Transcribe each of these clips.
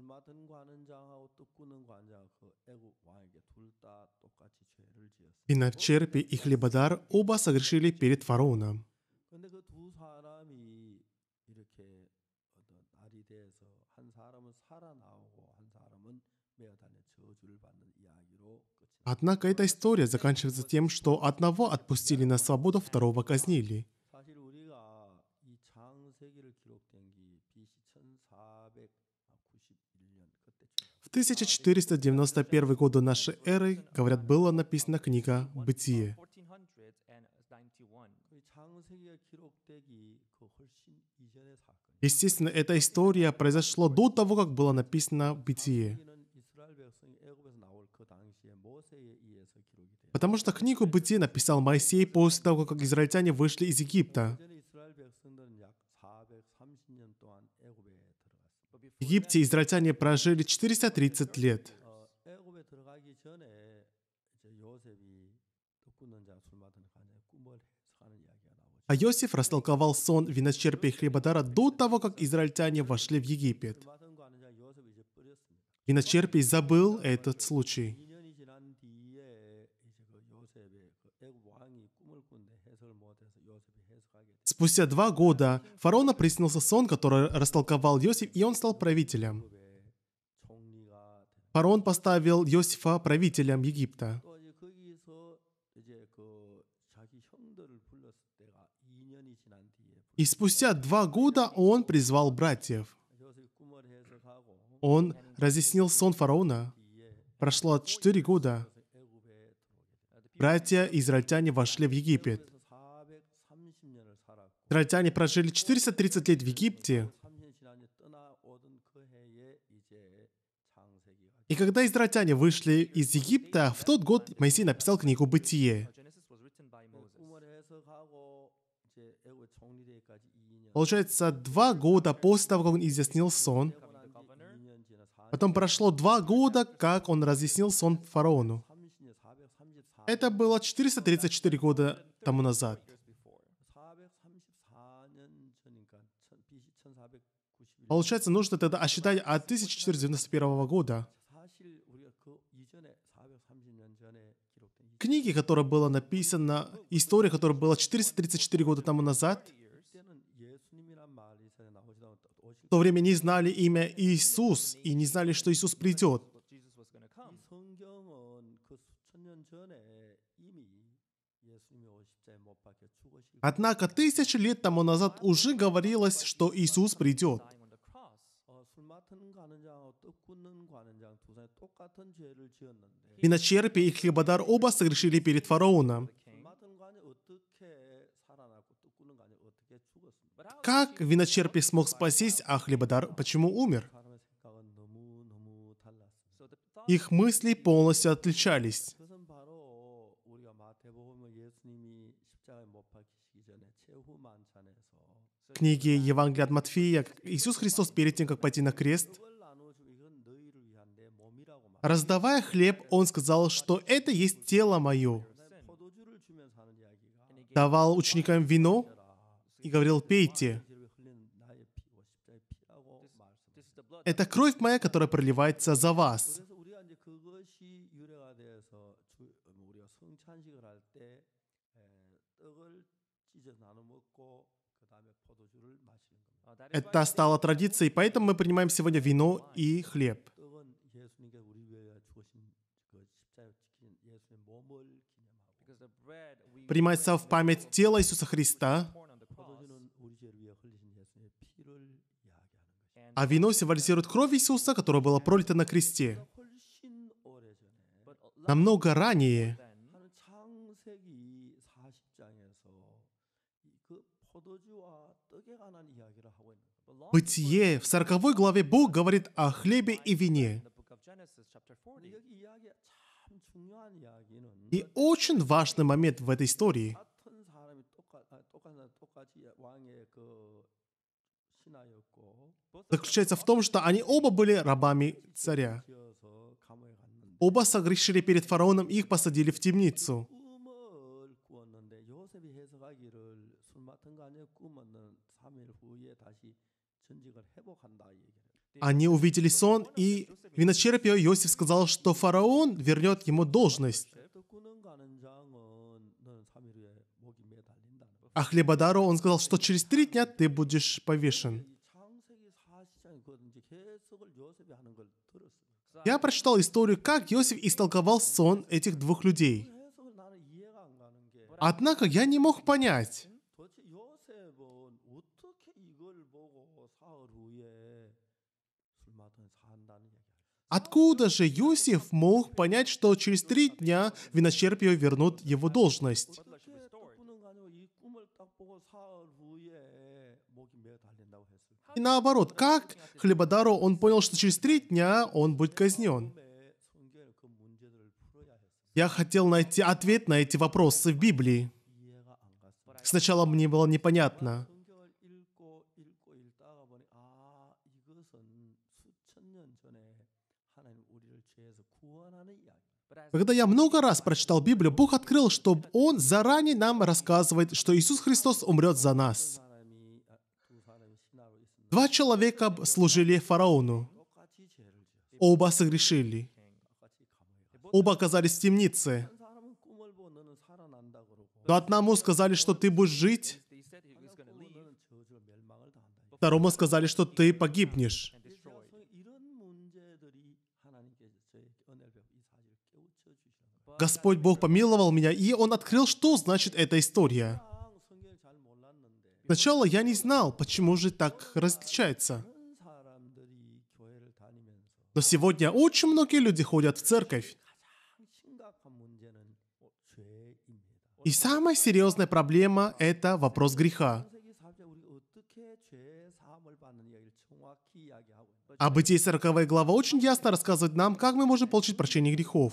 출마든 관원장하고 뜻꾸는 관장 애굽 왕에게 둘 똑같이 죄를 지었습니다. И Нарчерпи и Хлебодар оба согрешили перед фараоном. 근데 그 사람이 이렇게 어떤 날이 돼서 한 사람은 살아나오고 한 사람은 메어다녀 저주를 받는 이야기로 끝이. Однако эта история заканчивается тем, что одного отпустили на свободу, второго казнили. 1491 году нашей эры, говорят, была написана книга «Бытие». Естественно, эта история произошла до того, как было написано «Бытие». Потому что книгу «Бытие» написал Моисей после того, как израильтяне вышли из Египта. В Египте израильтяне прожили 430 лет. А Иосиф растолковал сон виночерпия хлебодара до того, как израильтяне вошли в Египет. Виночерпий забыл этот случай. Спустя два года фараона приснился сон, который растолковал Йосиф, и он стал правителем. Фараон поставил Йосифа правителем Египта. И спустя два года он призвал братьев. Он разъяснил сон фараона. Прошло четыре года. Братья израильтяне вошли в Египет. Израильтяне прожили 430 лет в Египте. И когда израильтяне вышли из Египта, в тот год Моисей написал книгу «Бытие». Получается, два года после того, как он изъяснил сон, потом прошло два года, как он разъяснил сон фараону. Это было 434 года тому назад. Получается, нужно тогда осчитать от 1491 года. Книги, которая была написана, история, которая была 434 года тому назад, в то время не знали имя Иисус и не знали, что Иисус придет. Однако тысячи лет тому назад уже говорилось, что Иисус придет. Миначерпи и Хлебодар оба согрешили перед фараоном. Как виночерпий смог спастись, а Хлебодар почему умер? Их мысли полностью отличались. В книге Евангелия от Матфея Иисус Христос перед тем, как пойти на крест, Раздавая хлеб, он сказал, что это есть тело мое. Давал ученикам вино и говорил, пейте. Это кровь моя, которая проливается за вас. Это стало традицией, поэтому мы принимаем сегодня вино и хлеб. принимается в память тела Иисуса Христа, а вино символизирует кровь Иисуса, которая была пролита на кресте. Намного ранее, Бытие в 40 главе Бог говорит о хлебе и вине. И очень важный момент в этой истории. заключается в том, что они оба были рабами царя. Оба согрешили перед фараоном и их посадили в темницу. Они увидели сон, и виночерпию Иосиф сказал, что фараон вернет ему должность. А Хлебодару он сказал, что через три дня ты будешь повешен. Я прочитал историю, как Иосиф истолковал сон этих двух людей. Однако я не мог понять, Откуда же Юсиф мог понять, что через три дня виночерпию вернут его должность? И наоборот, как Хлебодару он понял, что через три дня он будет казнен? Я хотел найти ответ на эти вопросы в Библии. Сначала мне было непонятно. Когда я много раз прочитал Библию, Бог открыл, что Он заранее нам рассказывает, что Иисус Христос умрет за нас. Два человека служили фараону. Оба согрешили. Оба оказались в темнице. Но одному сказали, что ты будешь жить, второму сказали, что ты погибнешь. Господь Бог помиловал меня, и Он открыл, что значит эта история. Сначала я не знал, почему же так различается. Но сегодня очень многие люди ходят в церковь. И самая серьезная проблема – это вопрос греха. А Бытие 40 глава очень ясно рассказывает нам, как мы можем получить прощение грехов.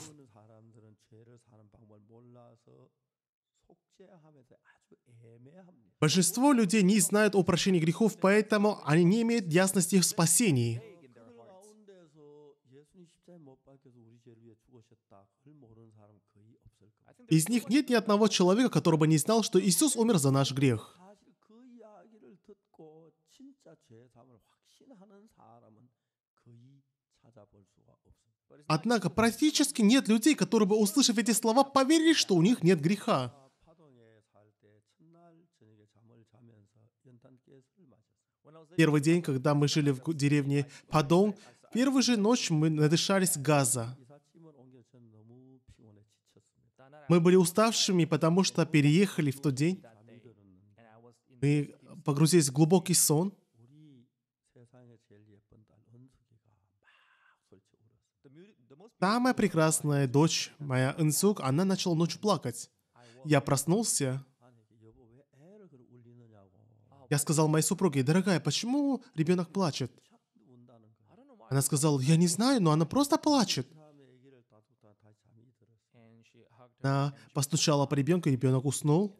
Большинство людей не знают о прощении грехов, поэтому они не имеют ясности в спасении. Из них нет ни одного человека, который бы не знал, что Иисус умер за наш грех. Однако практически нет людей, которые бы, услышав эти слова, поверили, что у них нет греха. Первый день, когда мы жили в деревне Падон, первую же ночь мы надышались газа. Мы были уставшими, потому что переехали в тот день. Мы погрузились в глубокий сон. Самая прекрасная дочь, моя Инсук, она начала ночью плакать. Я проснулся, я сказал моей супруге, дорогая, почему ребенок плачет? Она сказала, я не знаю, но она просто плачет. Она постучала по ребенку, ребенок уснул.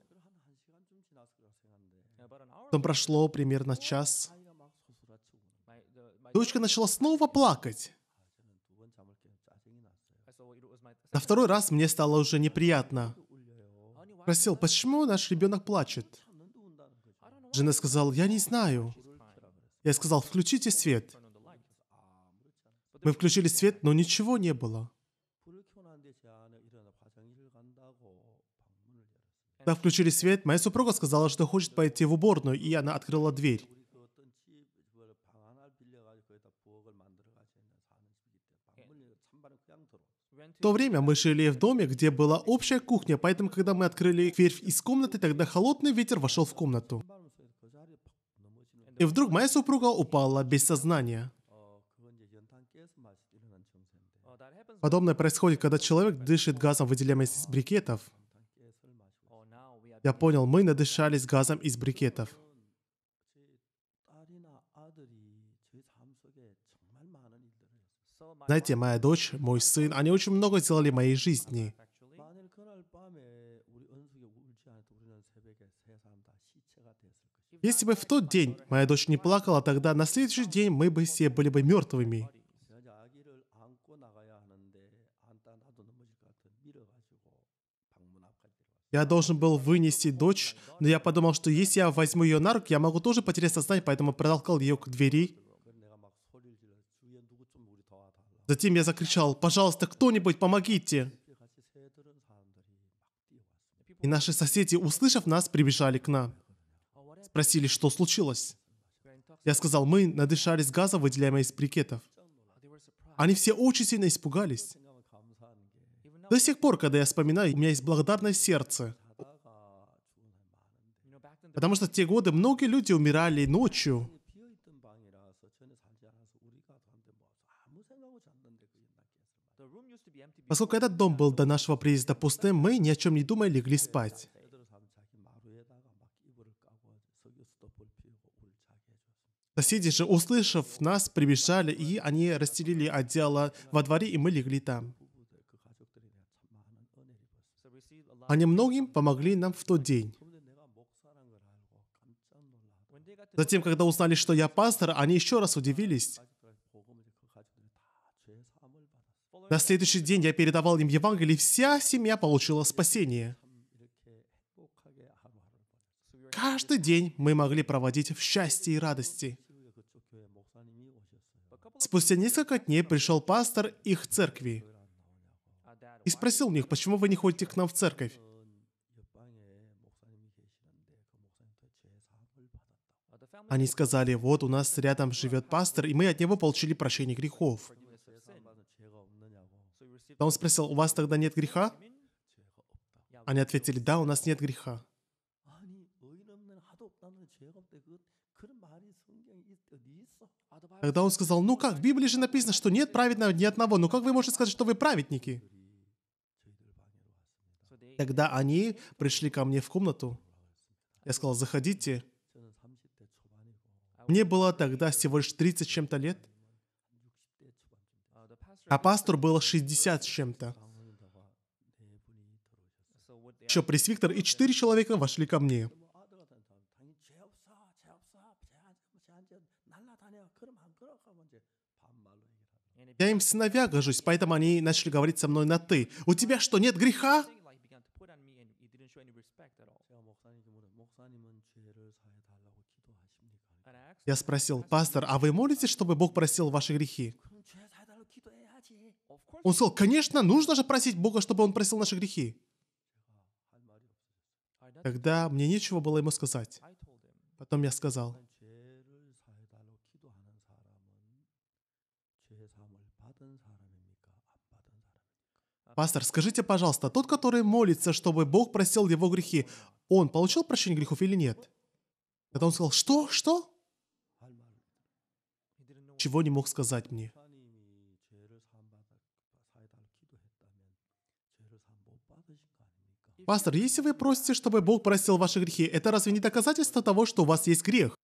Потом прошло примерно час. Дочка начала снова плакать. На второй раз мне стало уже неприятно. Спросил, почему наш ребенок плачет? Жена сказала, я не знаю. Я сказал, включите свет. Мы включили свет, но ничего не было. Когда включили свет, моя супруга сказала, что хочет пойти в уборную, и она открыла дверь. В то время мы жили в доме, где была общая кухня, поэтому когда мы открыли дверь из комнаты, тогда холодный ветер вошел в комнату. И вдруг моя супруга упала без сознания. Подобное происходит, когда человек дышит газом, выделяемым из брикетов. Я понял, мы надышались газом из брикетов. Знаете, моя дочь, мой сын, они очень много сделали в моей жизни – Если бы в тот день моя дочь не плакала, тогда на следующий день мы бы все были бы мертвыми. Я должен был вынести дочь, но я подумал, что если я возьму ее на руки, я могу тоже потерять сознание, поэтому протолкал ее к двери. Затем я закричал, пожалуйста, кто-нибудь, помогите. И наши соседи, услышав нас, прибежали к нам. Спросили, что случилось. Я сказал, мы надышались газа, выделяемого из брикетов. Они все очень сильно испугались. До сих пор, когда я вспоминаю, у меня есть благодарное сердце. Потому что в те годы многие люди умирали ночью. Поскольку этот дом был до нашего приезда пустым, мы ни о чем не думали, легли спать. Соседи же, услышав нас, прибежали, и они расстелили одеяло во дворе, и мы легли там. Они многим помогли нам в тот день. Затем, когда узнали, что я пастор, они еще раз удивились. На следующий день я передавал им Евангелие, и вся семья получила спасение. Каждый день мы могли проводить в счастье и радости. Спустя несколько дней пришел пастор их церкви и спросил у них, почему вы не ходите к нам в церковь? Они сказали, вот у нас рядом живет пастор, и мы от него получили прощение грехов. Да он спросил, у вас тогда нет греха? Они ответили, да, у нас нет греха. Тогда он сказал, ну как, в Библии же написано, что нет праведного ни одного, ну как вы можете сказать, что вы праведники? Тогда они пришли ко мне в комнату. Я сказал, заходите. Мне было тогда всего лишь 30 чем-то лет. А пастор было 60 с чем-то. Еще пресвиктор и четыре человека вошли ко мне. Я им сыновья гожусь, поэтому они начали говорить со мной на «ты». «У тебя что, нет греха?» Я спросил, «Пастор, а вы молитесь, чтобы Бог просил ваши грехи?» Он сказал, «Конечно, нужно же просить Бога, чтобы Он просил наши грехи». Тогда мне нечего было ему сказать. Потом я сказал, Пастор, скажите, пожалуйста, тот, который молится, чтобы Бог простил его грехи, он получил прощение грехов или нет? Тогда он сказал, что, что? Чего не мог сказать мне. Пастор, если вы просите, чтобы Бог простил ваши грехи, это разве не доказательство того, что у вас есть грех?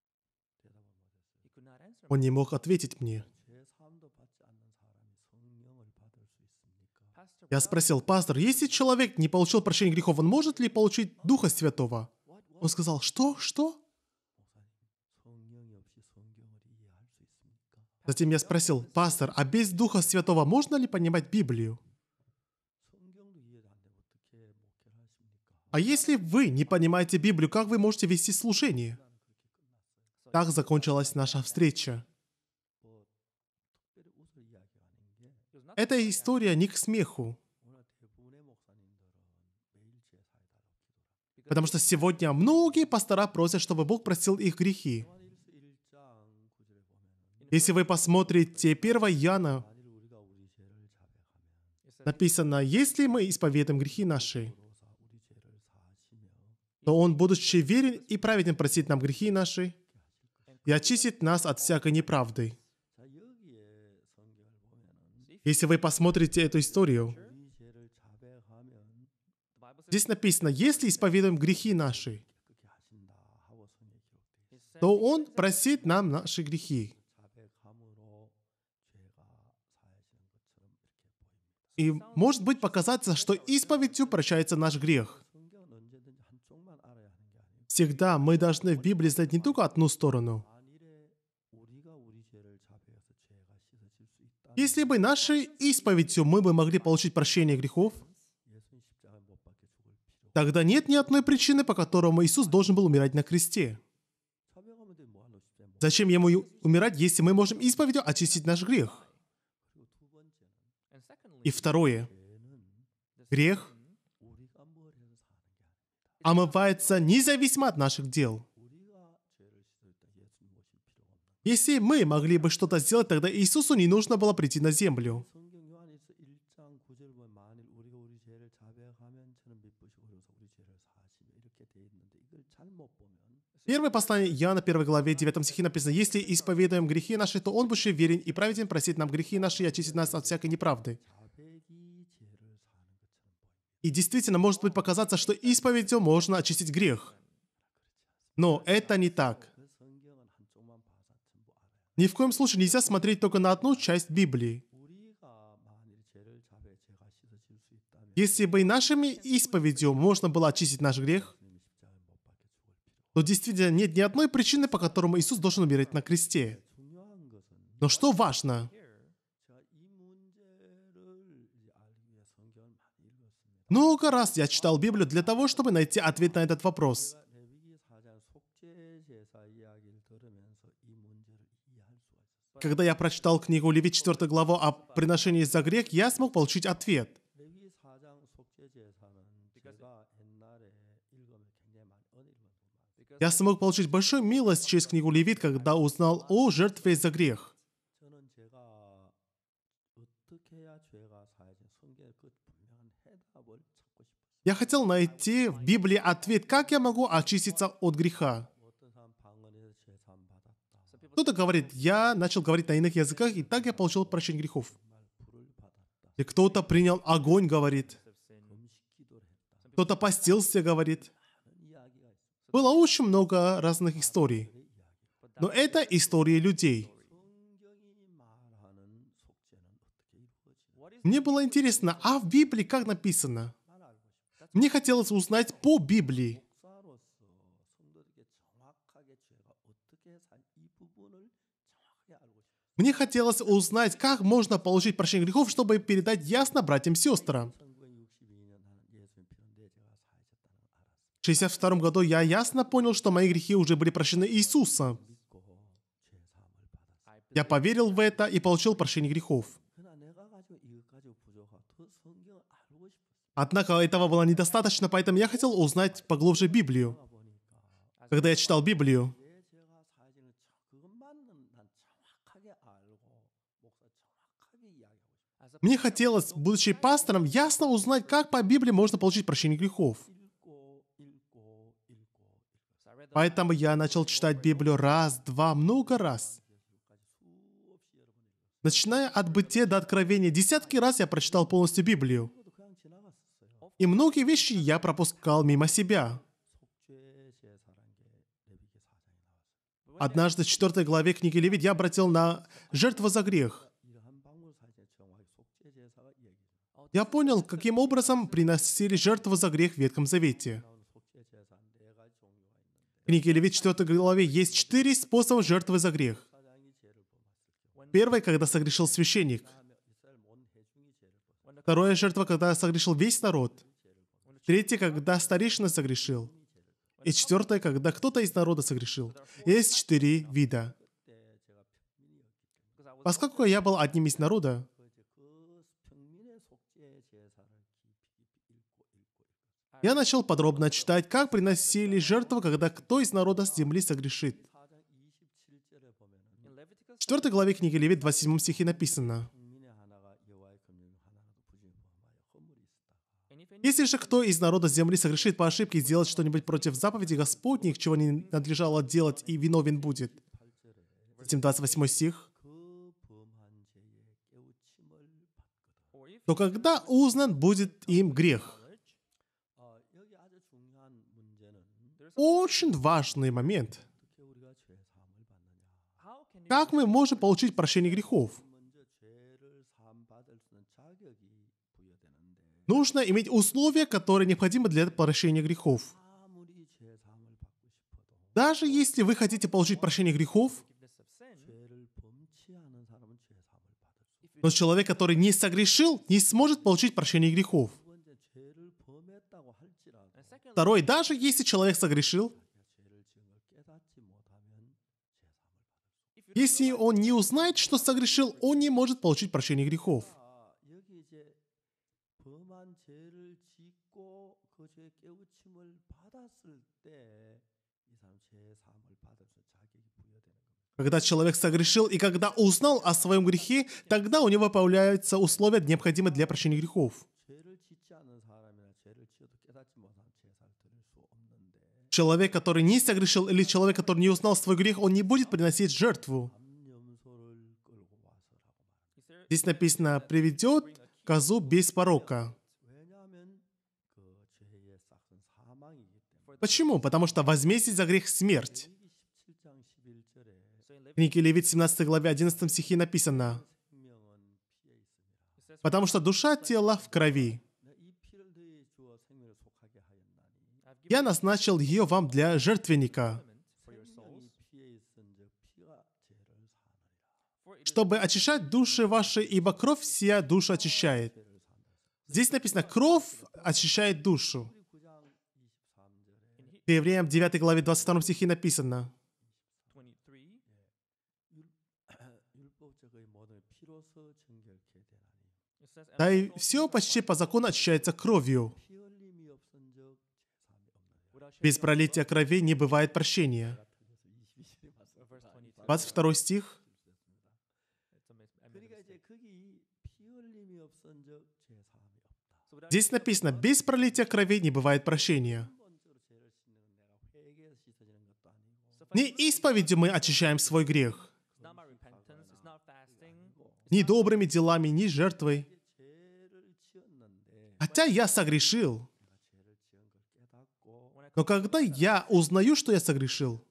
Он не мог ответить мне. Я спросил, пастор, если человек не получил прощения грехов, он может ли получить Духа Святого? Он сказал, что, что? Затем я спросил, пастор, а без Духа Святого можно ли понимать Библию? А если вы не понимаете Библию, как вы можете вести служение? Так закончилась наша встреча. Эта история не к смеху. Потому что сегодня многие пастора просят, чтобы Бог простил их грехи. Если вы посмотрите 1 Яна, написано, если мы исповедуем грехи наши, то Он, будучи верен и праведен, простит нам грехи наши и очистит нас от всякой неправды. Если вы посмотрите эту историю, Здесь написано, если исповедуем грехи наши, то Он просит нам наши грехи. И может быть показаться, что исповедью прощается наш грех. Всегда мы должны в Библии знать не только одну сторону. Если бы нашей исповедью мы бы могли получить прощение грехов, Тогда нет ни одной причины, по которому Иисус должен был умирать на кресте. Зачем ему умирать, если мы можем исповедью очистить наш грех? И второе. Грех омывается независимо от наших дел. Если мы могли бы что-то сделать, тогда Иисусу не нужно было прийти на землю. Первое послание Иоанна 1 главе 9 стихе написано, «Если исповедуем грехи наши, то Он больше верен и праведен просить нам грехи наши и очистить нас от всякой неправды». И действительно, может быть показаться, что исповедью можно очистить грех. Но это не так. Ни в коем случае нельзя смотреть только на одну часть Библии. Если бы и нашими исповедью можно было очистить наш грех, то действительно нет ни одной причины, по которому Иисус должен умереть на кресте. Но что важно? Много раз я читал Библию для того, чтобы найти ответ на этот вопрос. Когда я прочитал книгу Леви 4 главу о приношении за грех, я смог получить ответ – Я смог получить большую милость через книгу Левит, когда узнал о жертве за грех. Я хотел найти в Библии ответ, как я могу очиститься от греха. Кто-то говорит, я начал говорить на иных языках, и так я получил прощение грехов. И кто-то принял огонь, говорит. Кто-то постился, говорит. Было очень много разных историй. Но это истории людей. Мне было интересно, а в Библии как написано? Мне хотелось узнать по Библии. Мне хотелось узнать, как можно получить прощение грехов, чтобы передать ясно братьям и сестрам. В 62 году я ясно понял, что мои грехи уже были прощены Иисуса. Я поверил в это и получил прощение грехов. Однако этого было недостаточно, поэтому я хотел узнать поглубже Библию. Когда я читал Библию, мне хотелось, будучи пастором, ясно узнать, как по Библии можно получить прощение грехов. Поэтому я начал читать Библию раз, два, много раз. Начиная от бытия до откровения, десятки раз я прочитал полностью Библию. И многие вещи я пропускал мимо себя. Однажды в 4 главе книги Левит я обратил на жертву за грех. Я понял, каким образом приносили жертву за грех в Ветхом Завете книге Левит 4 главе есть четыре способа жертвы за грех. Первое, когда согрешил священник. Второе жертва, когда согрешил весь народ. Третье, когда старейшина согрешил. И четвертое, когда кто-то из народа согрешил. Есть четыре вида. Поскольку я был одним из народа, Я начал подробно читать, как приносили жертву, когда кто из народа с земли согрешит. В 4 главе книги Левит, 27 стихе написано. Если же кто из народа земли согрешит по ошибке сделать что-нибудь против заповеди Господних, чего не надлежало делать, и виновен будет. Затем 28 стих. То когда узнан будет им грех? очень важный момент. Как мы можем получить прощение грехов? Нужно иметь условия, которые необходимы для прощения грехов. Даже если вы хотите получить прощение грехов, но человек, который не согрешил, не сможет получить прощение грехов. Второй, даже если человек согрешил, если он не узнает, что согрешил, он не может получить прощение грехов. Когда человек согрешил и когда узнал о своем грехе, тогда у него появляются условия, необходимые для прощения грехов. Человек, который не согрешил, или человек, который не узнал свой грех, он не будет приносить жертву. Здесь написано «приведет козу без порока». Почему? Потому что возмездие за грех – смерть. В книге Левит 17 главе 11 стихе написано, «Потому что душа тела в крови». Я назначил ее вам для жертвенника, чтобы очищать души ваши, ибо кровь вся душу очищает. Здесь написано, кровь очищает душу. В Евреям 9 главе 22 стихе написано, Да и все почти по закону очищается кровью. Без пролития крови не бывает прощения. 22 стих. Здесь написано, без пролития крови не бывает прощения. Не исповедью мы очищаем свой грех. Ни добрыми делами, ни жертвой. Хотя я согрешил. Но когда я узнаю, что я согрешил,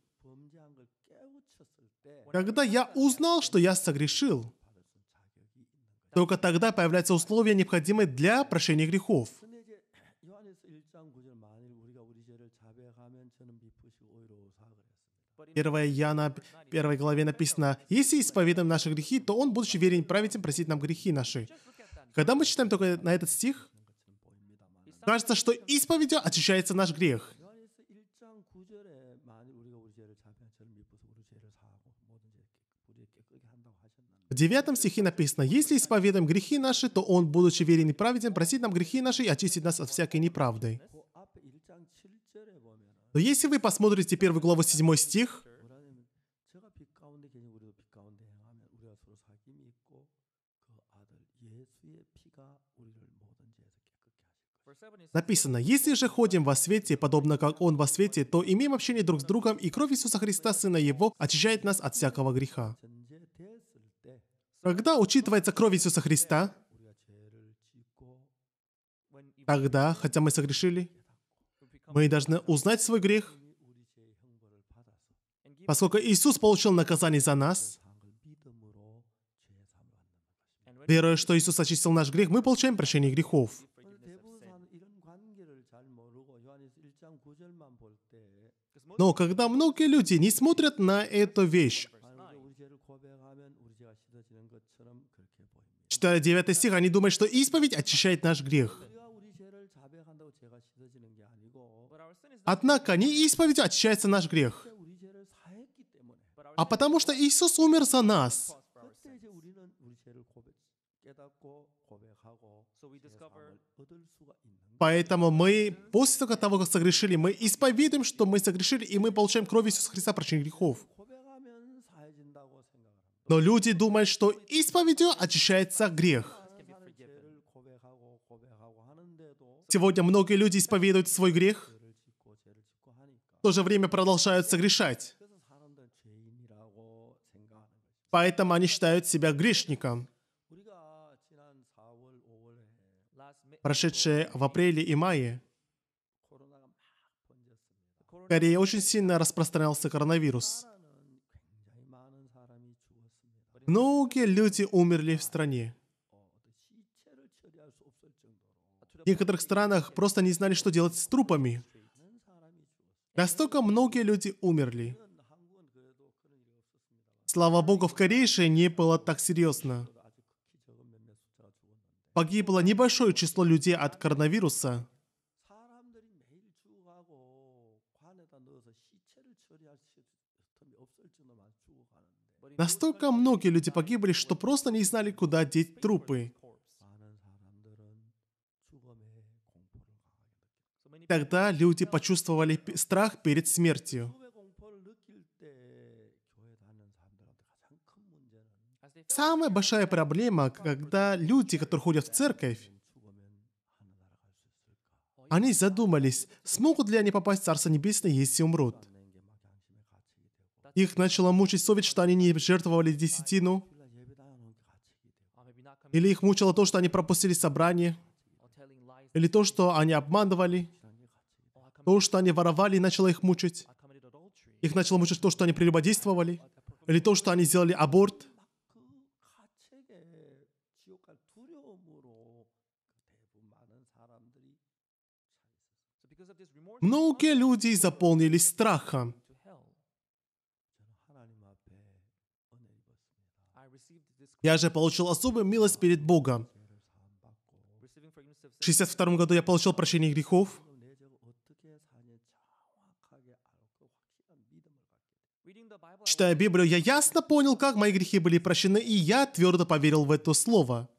когда я узнал, что я согрешил, только тогда появляются условия, необходимые для прощения грехов. Первая Яна, первой главе написано, «Если исповедуем наши грехи, то Он, будучи верен праведен, просит нам грехи наши». Когда мы читаем только на этот стих, кажется, что исповедью очищается наш грех. В девятом стихе написано, «Если исповедуем грехи наши, то Он, будучи верен и праведен, просит нам грехи наши и очистит нас от всякой неправды». Но если вы посмотрите первую главу 7 стих, Написано, «Если же ходим во свете, подобно как Он во свете, то имеем общение друг с другом, и кровь Иисуса Христа, Сына Его, очищает нас от всякого греха». Когда учитывается кровь Иисуса Христа, тогда, хотя мы согрешили, мы должны узнать свой грех, поскольку Иисус получил наказание за нас, веруя, что Иисус очистил наш грех, мы получаем прощение грехов. Но когда многие люди не смотрят на эту вещь, читая 9 стих, они думают, что исповедь очищает наш грех. Однако не исповедь очищается наш грех, а потому что Иисус умер за нас. Поэтому мы, после того, как согрешили, мы исповедуем, что мы согрешили, и мы получаем кровь Иисуса Христа прощения грехов. Но люди думают, что исповедью очищается грех. Сегодня многие люди исповедуют свой грех, в то же время продолжают согрешать. Поэтому они считают себя грешником. Прошедшие в апреле и мае в Корее очень сильно распространялся коронавирус. Многие люди умерли в стране. В некоторых странах просто не знали, что делать с трупами. Настолько многие люди умерли. Слава Богу, в Корее же не было так серьезно. Погибло небольшое число людей от коронавируса. Настолько многие люди погибли, что просто не знали, куда деть трупы. Тогда люди почувствовали страх перед смертью. Самая большая проблема, когда люди, которые ходят в церковь, они задумались, смогут ли они попасть в Царство Небесное, если умрут их начала мучить совесть, что они не жертвовали десятину, или их мучило то, что они пропустили собрание, или то, что они обманывали, то, что они воровали, начало их мучить. Их начало мучить то, что они прелюбодействовали, или то, что они сделали аборт. Многие люди заполнились страхом Я же получил особую милость перед Богом. В 62 году я получил прощение грехов. Читая Библию, я ясно понял, как мои грехи были прощены, и я твердо поверил в это слово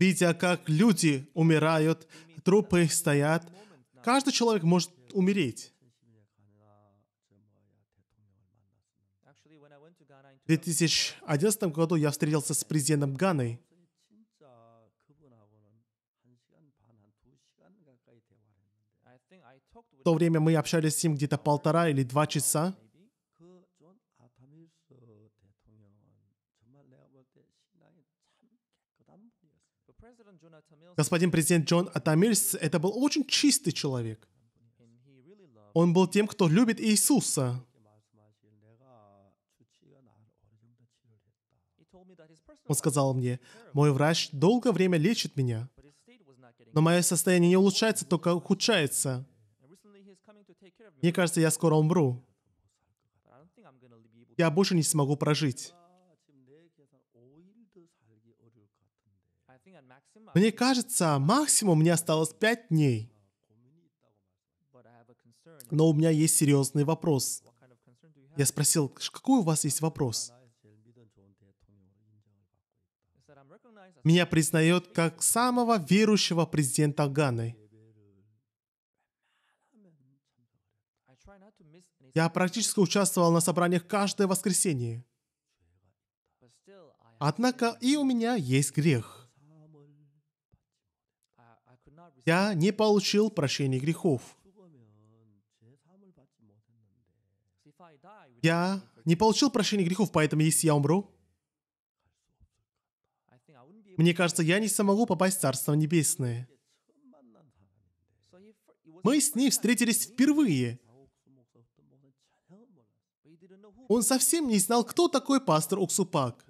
видя, как люди умирают, трупы стоят. Каждый человек может умереть. В 2011 году я встретился с президентом Ганы. В то время мы общались с ним где-то полтора или два часа. Господин президент Джон Атамирс, это был очень чистый человек. Он был тем, кто любит Иисуса. Он сказал мне, мой врач долгое время лечит меня, но мое состояние не улучшается, только ухудшается. Мне кажется, я скоро умру. Я больше не смогу прожить. Мне кажется, максимум мне осталось пять дней. Но у меня есть серьезный вопрос. Я спросил, какой у вас есть вопрос? Меня признает как самого верующего президента Ганы. Я практически участвовал на собраниях каждое воскресенье. Однако и у меня есть грех я не получил прощения грехов. Я не получил прощения грехов, поэтому если я умру, мне кажется, я не смогу попасть в Царство Небесное. Мы с ней встретились впервые. Он совсем не знал, кто такой пастор Уксупак.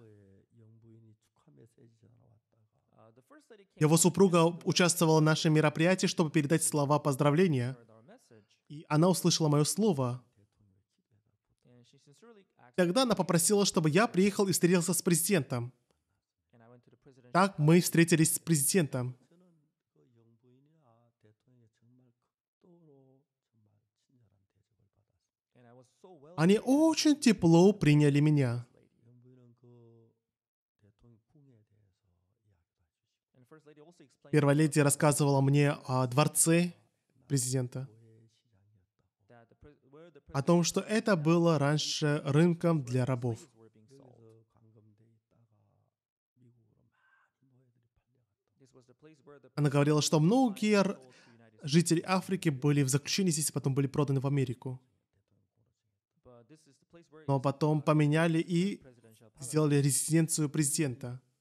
Его супруга участвовала в нашем мероприятии, чтобы передать слова поздравления. И она услышала мое слово. Тогда она попросила, чтобы я приехал и встретился с президентом. Так мы встретились с президентом. Они очень тепло приняли меня. Первая леди рассказывала мне о дворце президента, о том, что это было раньше рынком для рабов. Она говорила, что многие жители Африки были в заключении здесь, а потом были проданы в Америку. Но потом поменяли и сделали резиденцию президента –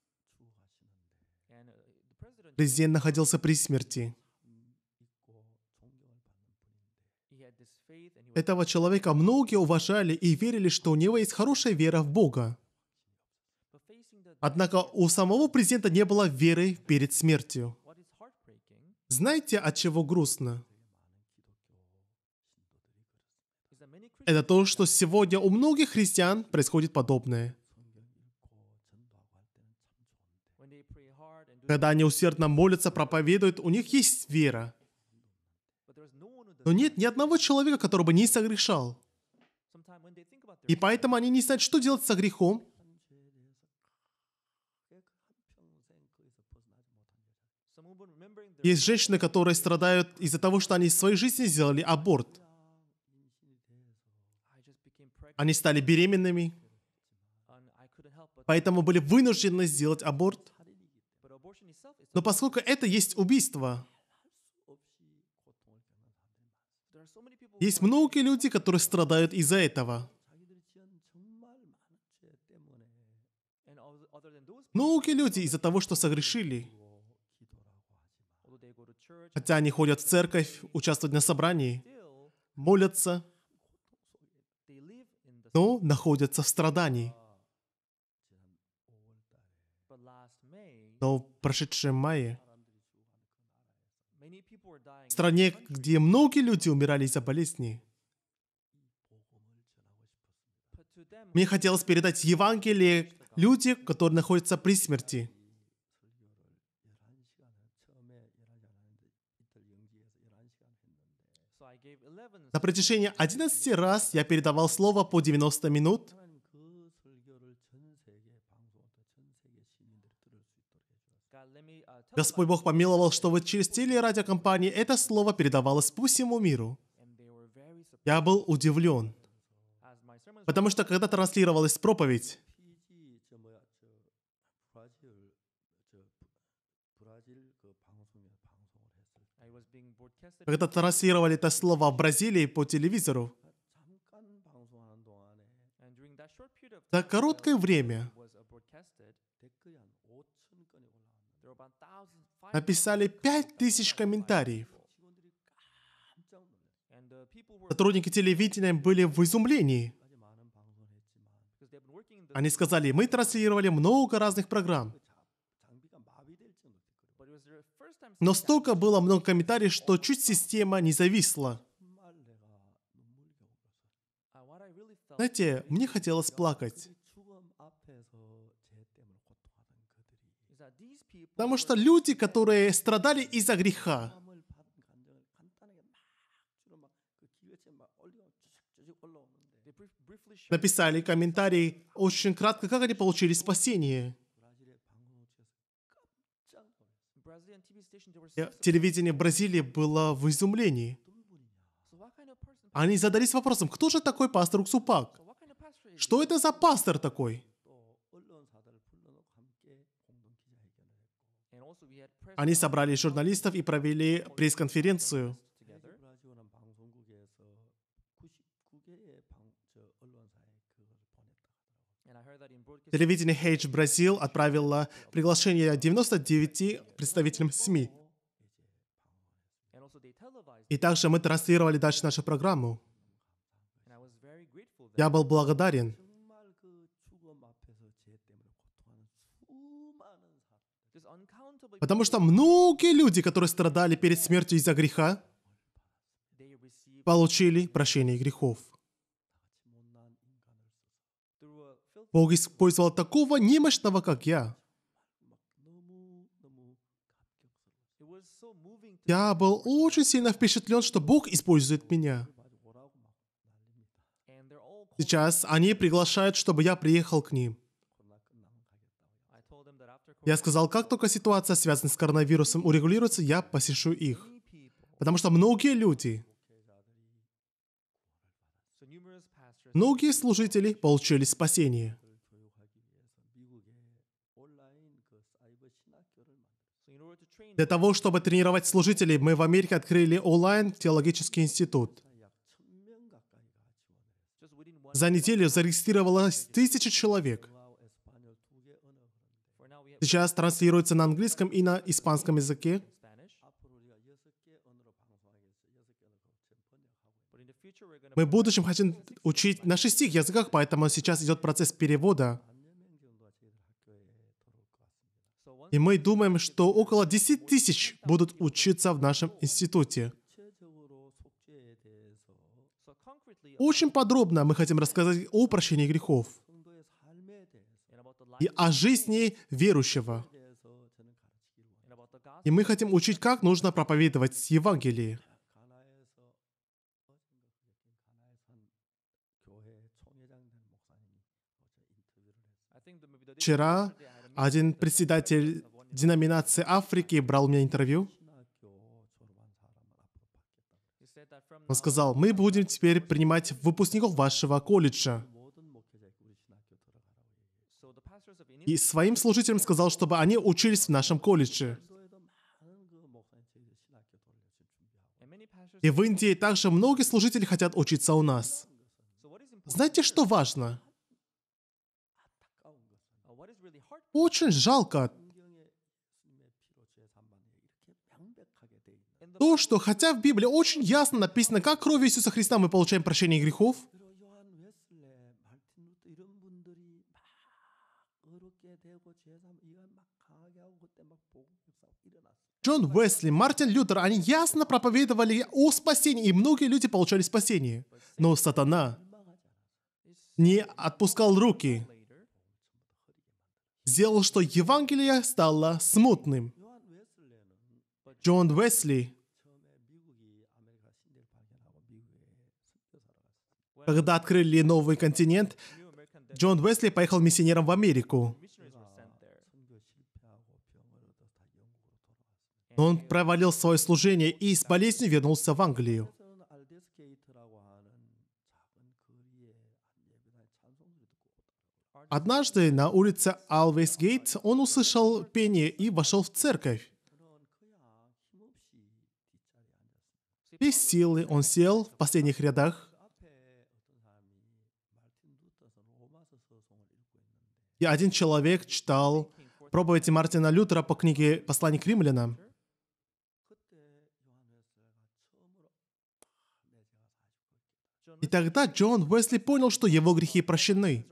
Президент находился при смерти. Этого человека многие уважали и верили, что у него есть хорошая вера в Бога. Однако у самого президента не было веры перед смертью. Знаете, от чего грустно? Это то, что сегодня у многих христиан происходит подобное. Когда они усердно молятся, проповедуют, у них есть вера. Но нет ни одного человека, который бы не согрешал. И поэтому они не знают, что делать со грехом. Есть женщины, которые страдают из-за того, что они в своей жизни сделали аборт. Они стали беременными, поэтому были вынуждены сделать аборт. Но поскольку это есть убийство, есть многие люди, которые страдают из-за этого. Многие люди из-за того, что согрешили. Хотя они ходят в церковь, участвуют на собрании, молятся, но находятся в страдании. Но в прошедшем мае в стране, где многие люди умирали из-за болезней, мне хотелось передать Евангелие людям, которые находятся при смерти. На протяжении 11 раз я передавал слово по 90 минут – Господь Бог помиловал, что вот через теле радиокомпании это слово передавалось по всему миру. Я был удивлен, потому что когда транслировалась проповедь, когда транслировали это слово в Бразилии по телевизору, за короткое время написали 5000 комментариев. Сотрудники телевидения были в изумлении. Они сказали, мы транслировали много разных программ. Но столько было много комментариев, что чуть система не зависла. Знаете, мне хотелось плакать. Потому что люди, которые страдали из-за греха, написали комментарий очень кратко, как они получили спасение. Телевидение Бразилии было в изумлении. Они задались вопросом, кто же такой пастор Уксупак? Что это за пастор такой? Они собрали журналистов и провели пресс-конференцию. Телевидение H Бразил отправило приглашение 99 представителям СМИ. И также мы транслировали дальше нашу программу. Я был благодарен. Потому что многие люди, которые страдали перед смертью из-за греха, получили прощение грехов. Бог использовал такого немощного, как я. Я был очень сильно впечатлен, что Бог использует меня. Сейчас они приглашают, чтобы я приехал к ним. Я сказал, как только ситуация, связанная с коронавирусом, урегулируется, я посещу их. Потому что многие люди, многие служители получили спасение. Для того, чтобы тренировать служителей, мы в Америке открыли онлайн теологический институт. За неделю зарегистрировалось тысяча человек сейчас транслируется на английском и на испанском языке. Мы в будущем хотим учить на шестих языках, поэтому сейчас идет процесс перевода. И мы думаем, что около 10 тысяч будут учиться в нашем институте. Очень подробно мы хотим рассказать о прощении грехов и о жизни верующего. И мы хотим учить, как нужно проповедовать с Евангелие. Вчера один председатель деноминации Африки брал у меня интервью. Он сказал, мы будем теперь принимать выпускников вашего колледжа. и своим служителям сказал, чтобы они учились в нашем колледже. И в Индии также многие служители хотят учиться у нас. Знаете, что важно? Uh, очень жалко то, что хотя в Библии очень ясно написано, как кровью Иисуса Христа мы получаем прощение грехов – Джон Уэсли, Мартин Лютер, они ясно проповедовали о спасении, и многие люди получали спасение. Но сатана не отпускал руки, сделал, что Евангелие стало смутным. Джон Уэсли, ну, когда открыли новый континент, Джон Уэсли поехал миссионером в Америку. он провалил свое служение и с болезнью вернулся в Англию. Однажды на улице Алвейсгейт он услышал пение и вошел в церковь. Без силы он сел в последних рядах. И один человек читал проповеди Мартина Лютера по книге «Послание к римлянам». И тогда Джон Уэсли понял, что его грехи прощены.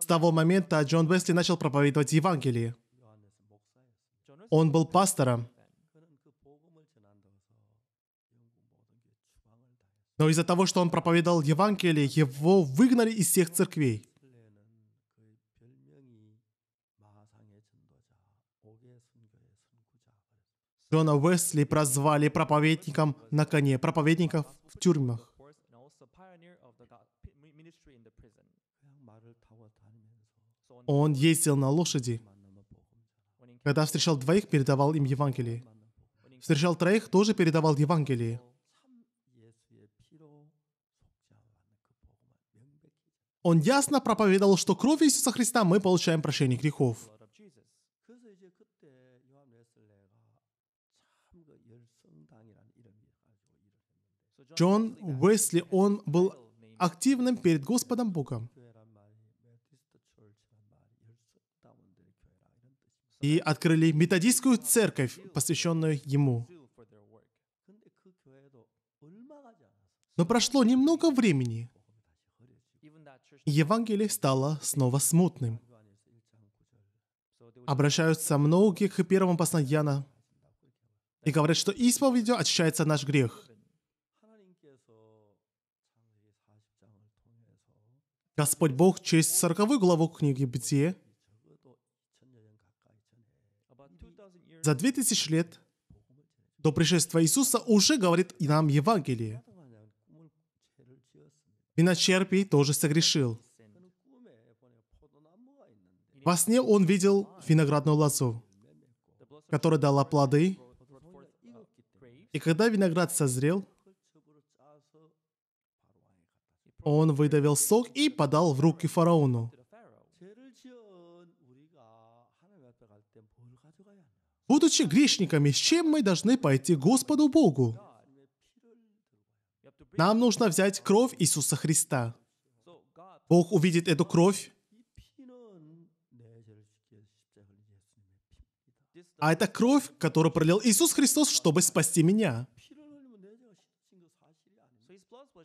С того момента Джон Уэсли начал проповедовать Евангелие. Он был пастором. Но из-за того, что он проповедовал Евангелие, его выгнали из всех церквей. Джона Уэсли прозвали проповедником на коне, проповедников в тюрьмах. Он ездил на лошади. Когда встречал двоих, передавал им Евангелие. Встречал троих, тоже передавал Евангелие. Он ясно проповедовал, что кровью Иисуса Христа мы получаем прощение грехов. Джон Уэсли, он был активным перед Господом Богом. И открыли методистскую церковь, посвященную ему. Но прошло немного времени, и Евангелие стало снова смутным. Обращаются многие к первому посланию Яна и говорят, что исповедью очищается наш грех. Господь Бог через 40 главу книги Бытие за 2000 лет до пришествия Иисуса уже говорит и нам Евангелие. Виночерпий тоже согрешил. Во сне он видел виноградную лозу, которая дала плоды. И когда виноград созрел, Он выдавил сок и подал в руки фараону. Будучи грешниками, с чем мы должны пойти Господу Богу? Нам нужно взять кровь Иисуса Христа. Бог увидит эту кровь. А это кровь, которую пролил Иисус Христос, чтобы спасти меня.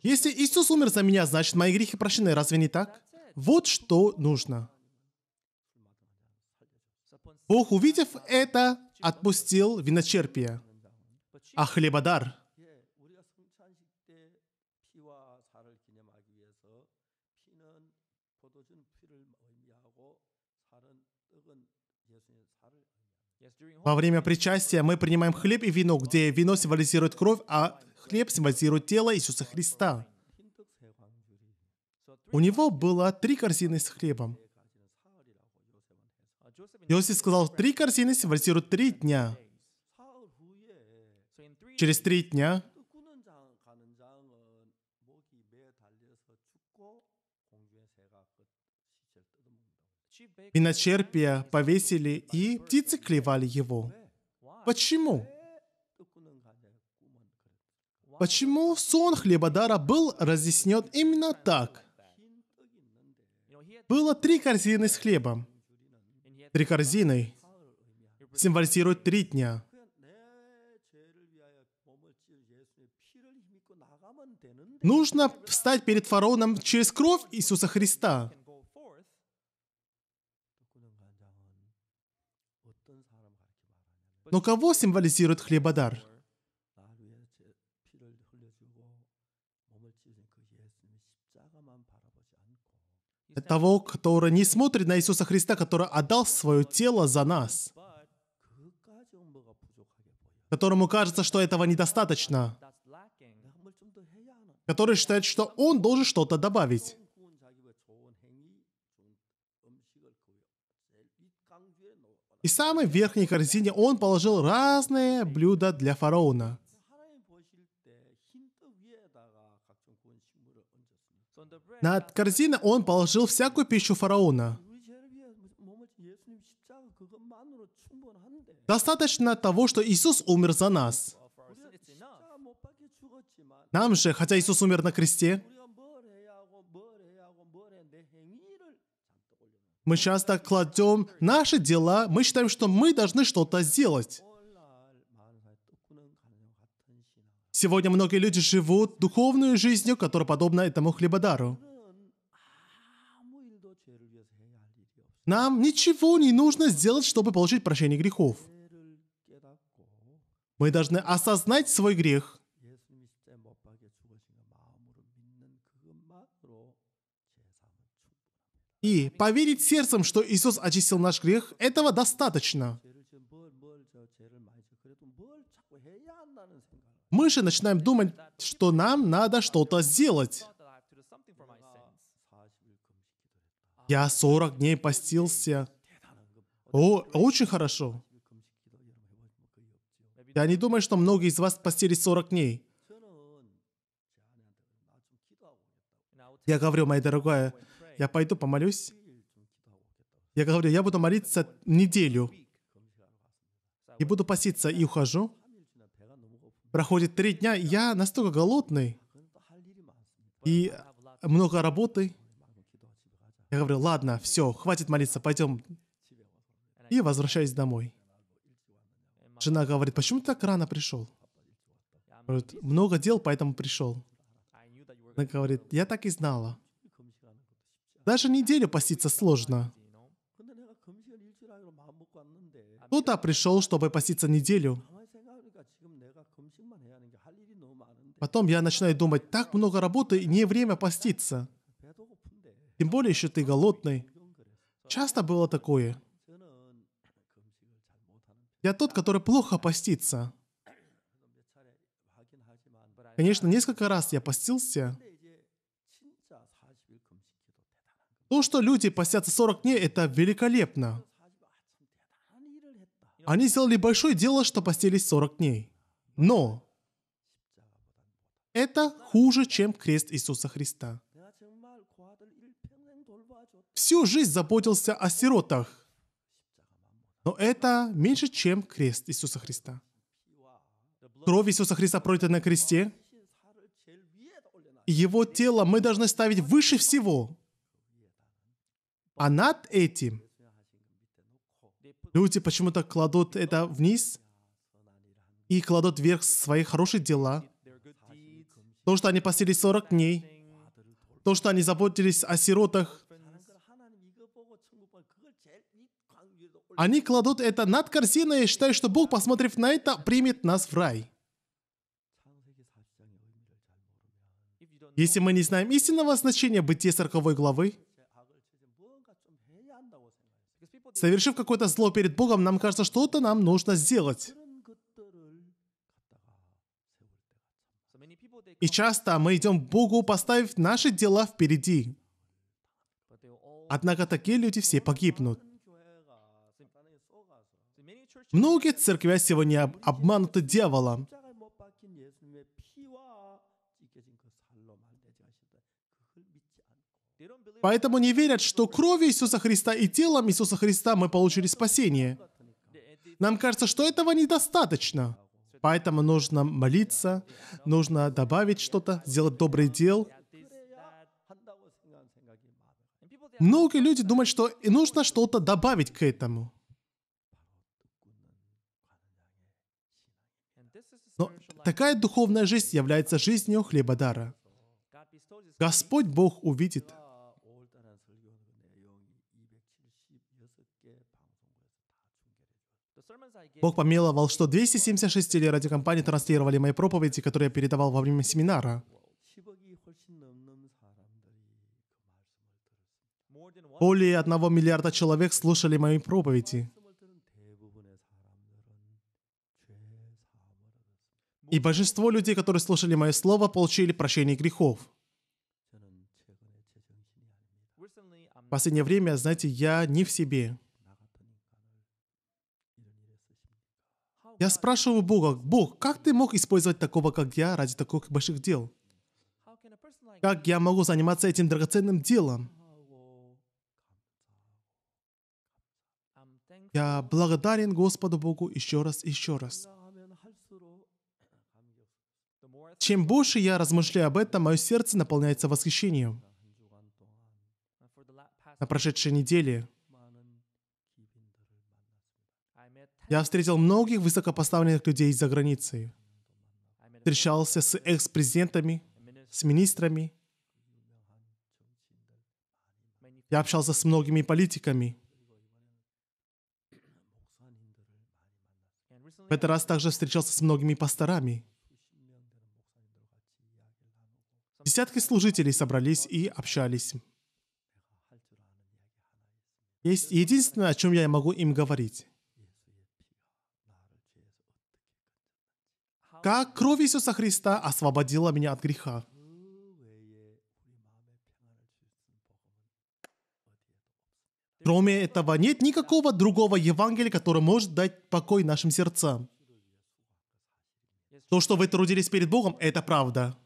Если Иисус умер за меня, значит, мои грехи прощены. Разве не так? Вот что нужно. Бог, увидев это, отпустил виночерпие. А хлебодар – Во время причастия мы принимаем хлеб и вино, где вино символизирует кровь, а Хлеб символизирует тело Иисуса Христа. У него было три корзины с хлебом. Иосиф сказал, три корзины символизируют три дня. Через три дня виночерпия повесили, и птицы клевали его. Почему? почему сон хлебодара был разъяснен именно так? Было три корзины с хлебом. Три корзины символизируют три дня. Нужно встать перед фараоном через кровь Иисуса Христа. Но кого символизирует хлебодар? того, который не смотрит на Иисуса Христа, который отдал свое тело за нас, которому кажется, что этого недостаточно, который считает, что он должен что-то добавить. И в самой верхней корзине он положил разные блюда для фараона. На корзины он положил всякую пищу фараона. Достаточно того, что Иисус умер за нас. Нам же, хотя Иисус умер на кресте, мы часто кладем наши дела, мы считаем, что мы должны что-то сделать. Сегодня многие люди живут духовную жизнью, которая подобна этому хлебодару. Нам ничего не нужно сделать, чтобы получить прощение грехов. Мы должны осознать свой грех. И поверить сердцем, что Иисус очистил наш грех, этого достаточно. Мы же начинаем думать, что нам надо что-то сделать. Я 40 дней постился. О, очень хорошо. Я не думаю, что многие из вас постились 40 дней. Я говорю, моя дорогая, я пойду помолюсь. Я говорю, я буду молиться неделю. И буду поститься, и ухожу. Проходит три дня, я настолько голодный. И много работы. Я говорю, ладно, все, хватит молиться, пойдем. И возвращаюсь домой. Жена говорит, почему ты так рано пришел? Говорит, много дел, поэтому пришел. Она говорит, я так и знала. Даже неделю поститься сложно. Кто-то пришел, чтобы поститься неделю. Потом я начинаю думать, так много работы не время поститься. Тем более еще ты голодный. Часто было такое. Я тот, который плохо постится. Конечно, несколько раз я постился. То, что люди постятся 40 дней, это великолепно. Они сделали большое дело, что постились 40 дней. Но это хуже, чем крест Иисуса Христа всю жизнь заботился о сиротах. Но это меньше, чем крест Иисуса Христа. Кровь Иисуса Христа пролита на кресте. Его тело мы должны ставить выше всего. А над этим люди почему-то кладут это вниз и кладут вверх свои хорошие дела. То, что они постились 40 дней, то, что они заботились о сиротах, Они кладут это над корзиной, считая, что Бог, посмотрев на это, примет нас в рай. Если мы не знаем истинного значения бытия 40 главы, совершив какое-то зло перед Богом, нам кажется, что-то нам нужно сделать. И часто мы идем к Богу, поставив наши дела впереди. Однако такие люди все погибнут. Многие церкви сегодня обмануты дьяволом. Поэтому не верят, что кровью Иисуса Христа и телом Иисуса Христа мы получили спасение. Нам кажется, что этого недостаточно. Поэтому нужно молиться, нужно добавить что-то, сделать доброе дело. Многие люди думают, что нужно что-то добавить к этому. Но такая духовная жизнь является жизнью хлебодара. Господь Бог увидит. Бог помиловал, что 276 лет радиокомпании транслировали мои проповеди, которые я передавал во время семинара. Более одного миллиарда человек слушали мои проповеди. И большинство людей, которые слушали мое слово, получили прощение грехов. В последнее время, знаете, я не в себе. Я спрашиваю Бога, Бог, как ты мог использовать такого, как я, ради таких больших дел? Как я могу заниматься этим драгоценным делом? Я благодарен Господу Богу еще раз, еще раз. Чем больше я размышляю об этом, мое сердце наполняется восхищением. На прошедшей неделе я встретил многих высокопоставленных людей из-за границы. Встречался с экс-президентами, с министрами. Я общался с многими политиками. В этот раз также встречался с многими пасторами – Десятки служителей собрались и общались. Есть единственное, о чем я могу им говорить. Как кровь Иисуса Христа освободила меня от греха. Кроме этого, нет никакого другого Евангелия, которое может дать покой нашим сердцам. То, что вы трудились перед Богом, это правда.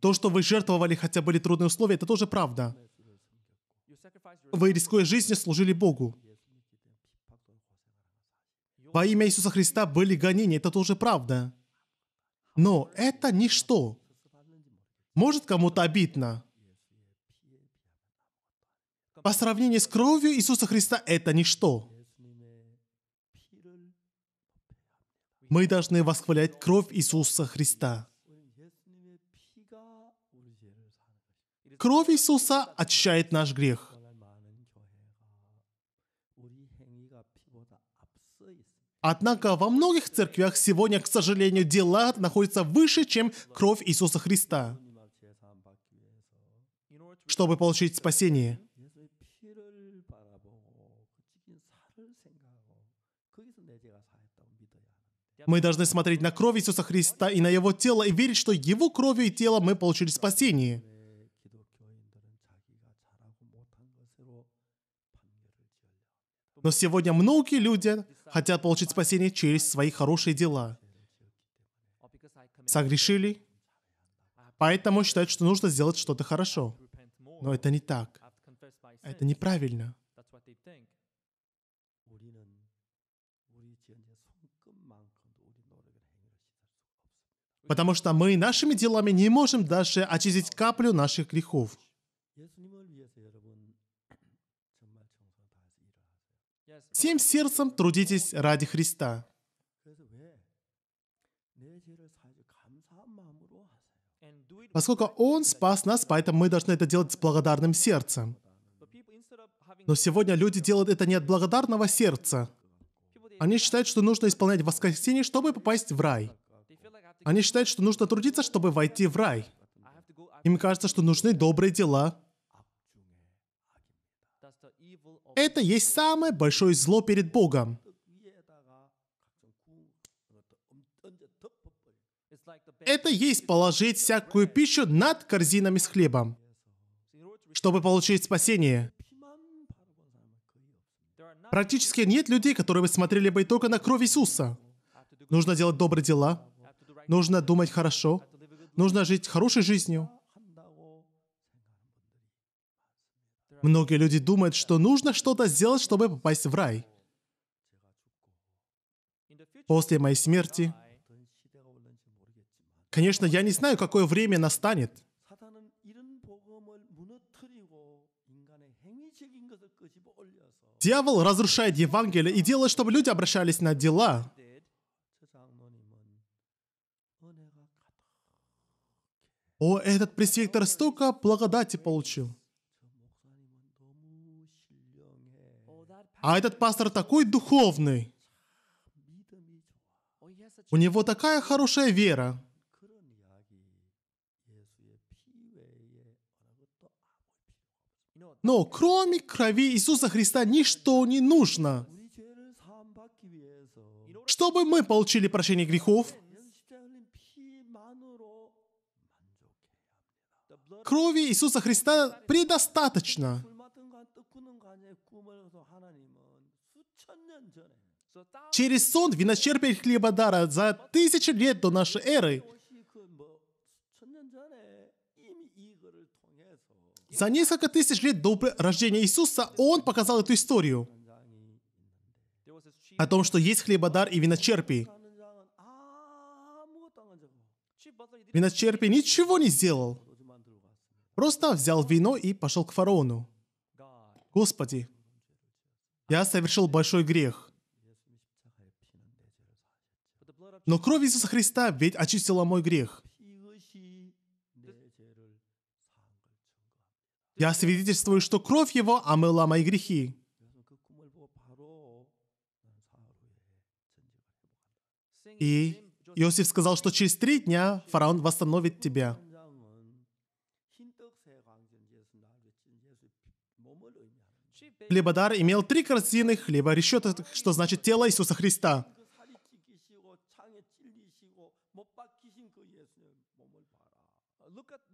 То, что вы жертвовали, хотя были трудные условия, это тоже правда. Вы, рискуя жизнью, служили Богу. Во имя Иисуса Христа были гонения, это тоже правда. Но это ничто. Может, кому-то обидно. По сравнению с кровью Иисуса Христа это ничто. Мы должны восхвалять кровь Иисуса Христа. кровь Иисуса очищает наш грех. Однако во многих церквях сегодня, к сожалению, дела находятся выше, чем кровь Иисуса Христа, чтобы получить спасение. Мы должны смотреть на кровь Иисуса Христа и на Его тело и верить, что Его кровью и телом мы получили спасение. Но сегодня многие люди хотят получить спасение через свои хорошие дела. Согрешили, поэтому считают, что нужно сделать что-то хорошо. Но это не так. Это неправильно. Потому что мы нашими делами не можем даже очистить каплю наших грехов. Всем сердцем трудитесь ради Христа. Поскольку Он спас нас, поэтому мы должны это делать с благодарным сердцем. Но сегодня люди делают это не от благодарного сердца. Они считают, что нужно исполнять воскресенье, чтобы попасть в рай. Они считают, что нужно трудиться, чтобы войти в рай. Им кажется, что нужны добрые дела, Это есть самое большое зло перед Богом. Это есть положить всякую пищу над корзинами с хлебом, чтобы получить спасение. Практически нет людей, которые бы смотрели бы только на кровь Иисуса. Нужно делать добрые дела, нужно думать хорошо, нужно жить хорошей жизнью, Многие люди думают, что нужно что-то сделать, чтобы попасть в рай. После моей смерти, конечно, я не знаю, какое время настанет. Дьявол разрушает Евангелие и делает, чтобы люди обращались на дела. О, этот пресвитер столько благодати получил. А этот пастор такой духовный. У него такая хорошая вера. Но кроме крови Иисуса Христа ничто не нужно. Чтобы мы получили прощение грехов, крови Иисуса Христа предостаточно. Через сон хлеба дара за тысячи лет до нашей эры за несколько тысяч лет до рождения Иисуса он показал эту историю о том, что есть хлебодар и виночерпий. Виночерпий ничего не сделал. Просто взял вино и пошел к фараону. «Господи, я совершил большой грех, но кровь Иисуса Христа ведь очистила мой грех. Я свидетельствую, что кровь Его омыла мои грехи. И Иосиф сказал, что через три дня фараон восстановит тебя. Хлебодар имел три корзины хлеба расчета, что значит тело Иисуса Христа.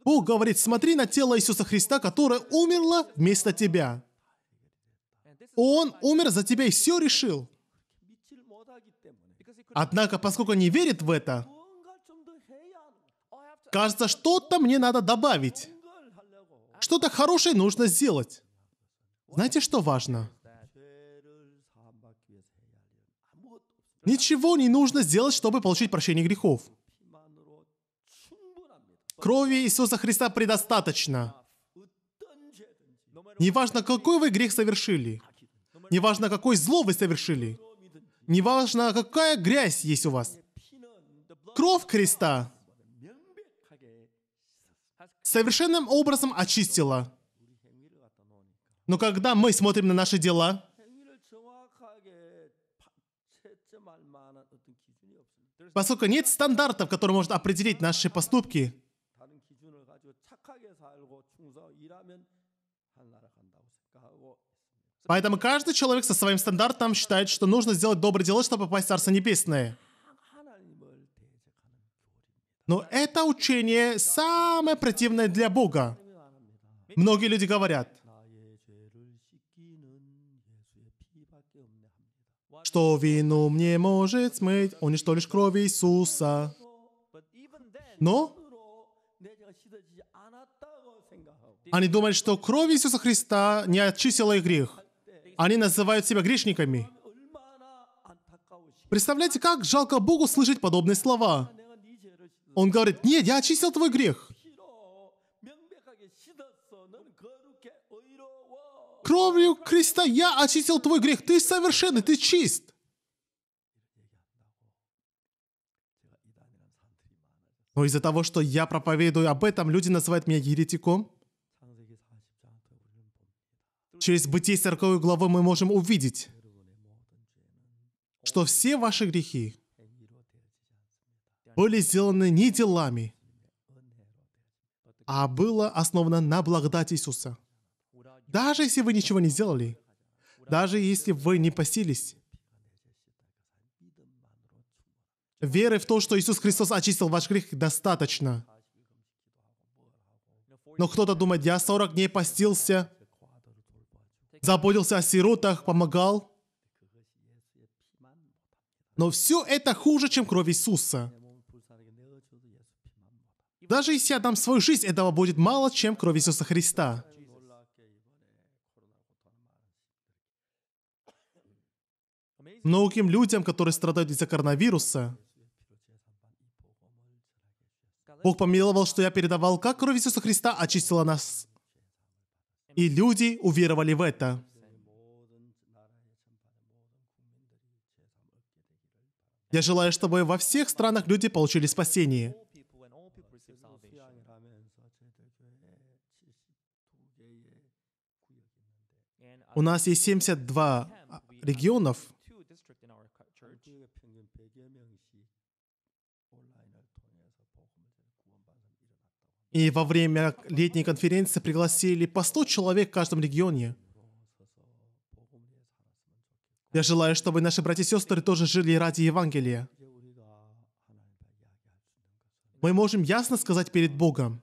Бог говорит, смотри на тело Иисуса Христа, которое умерло вместо тебя. Он умер за тебя и все решил. Однако, поскольку не верит в это, кажется, что-то мне надо добавить. Что-то хорошее нужно сделать. Знаете, что важно? Ничего не нужно сделать, чтобы получить прощение грехов. Крови Иисуса Христа предостаточно. Неважно, какой вы грех совершили. Неважно, какое зло вы совершили. Неважно, какая грязь есть у вас. Кровь Христа совершенным образом очистила. Но когда мы смотрим на наши дела, поскольку нет стандартов, которые могут определить наши поступки, Поэтому каждый человек со своим стандартом считает, что нужно сделать добрые дела, чтобы попасть в Царство Небесное. Но это учение самое противное для Бога. Многие люди говорят, что вину мне может смыть, он ничто лишь кровь Иисуса. Но они думали, что кровь Иисуса Христа не очистила их грех. Они называют себя грешниками. Представляете, как жалко Богу слышать подобные слова. Он говорит, нет, я очистил твой грех. Кровью креста я очистил твой грех. Ты совершенный, ты чист. Но из-за того, что я проповедую об этом, люди называют меня еретиком. Через бытие 40 главы мы можем увидеть, что все ваши грехи были сделаны не делами, а было основано на благодати Иисуса. Даже если вы ничего не сделали, даже если вы не постились, веры в то, что Иисус Христос очистил ваш грех, достаточно. Но кто-то думает, я 40 дней постился, заботился о сиротах, помогал. Но все это хуже, чем кровь Иисуса. Даже если я дам свою жизнь, этого будет мало, чем кровь Иисуса Христа. многим людям, которые страдают из-за коронавируса. Бог помиловал, что я передавал, как кровь Иисуса Христа очистила нас. И люди уверовали в это. Я желаю, чтобы во всех странах люди получили спасение. У нас есть 72 регионов, И во время летней конференции пригласили по 100 человек в каждом регионе. Я желаю, чтобы наши братья и сестры тоже жили ради Евангелия. Мы можем ясно сказать перед Богом,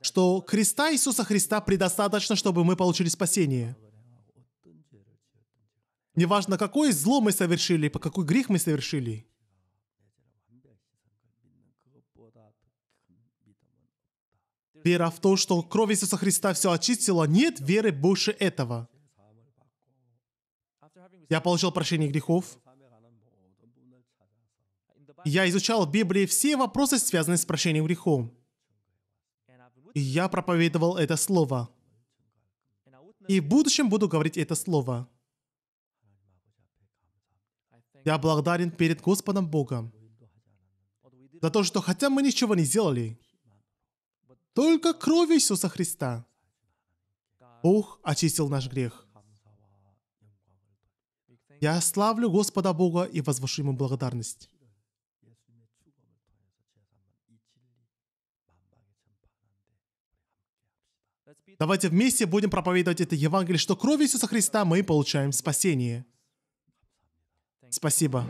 что креста Иисуса Христа предостаточно, чтобы мы получили спасение. Неважно, какое зло мы совершили, по какой грех мы совершили. Вера в то, что кровь Иисуса Христа все очистила, нет веры больше этого. Я получил прощение грехов. Я изучал в Библии все вопросы, связанные с прощением грехов. И я проповедовал это слово. И в будущем буду говорить это слово. Я благодарен перед Господом Богом за то, что хотя мы ничего не сделали, только кровь Иисуса Христа. Бог очистил наш грех. Я славлю Господа Бога и возвожу Ему благодарность. Давайте вместе будем проповедовать это Евангелие, что кровью Иисуса Христа мы получаем спасение. Спасибо.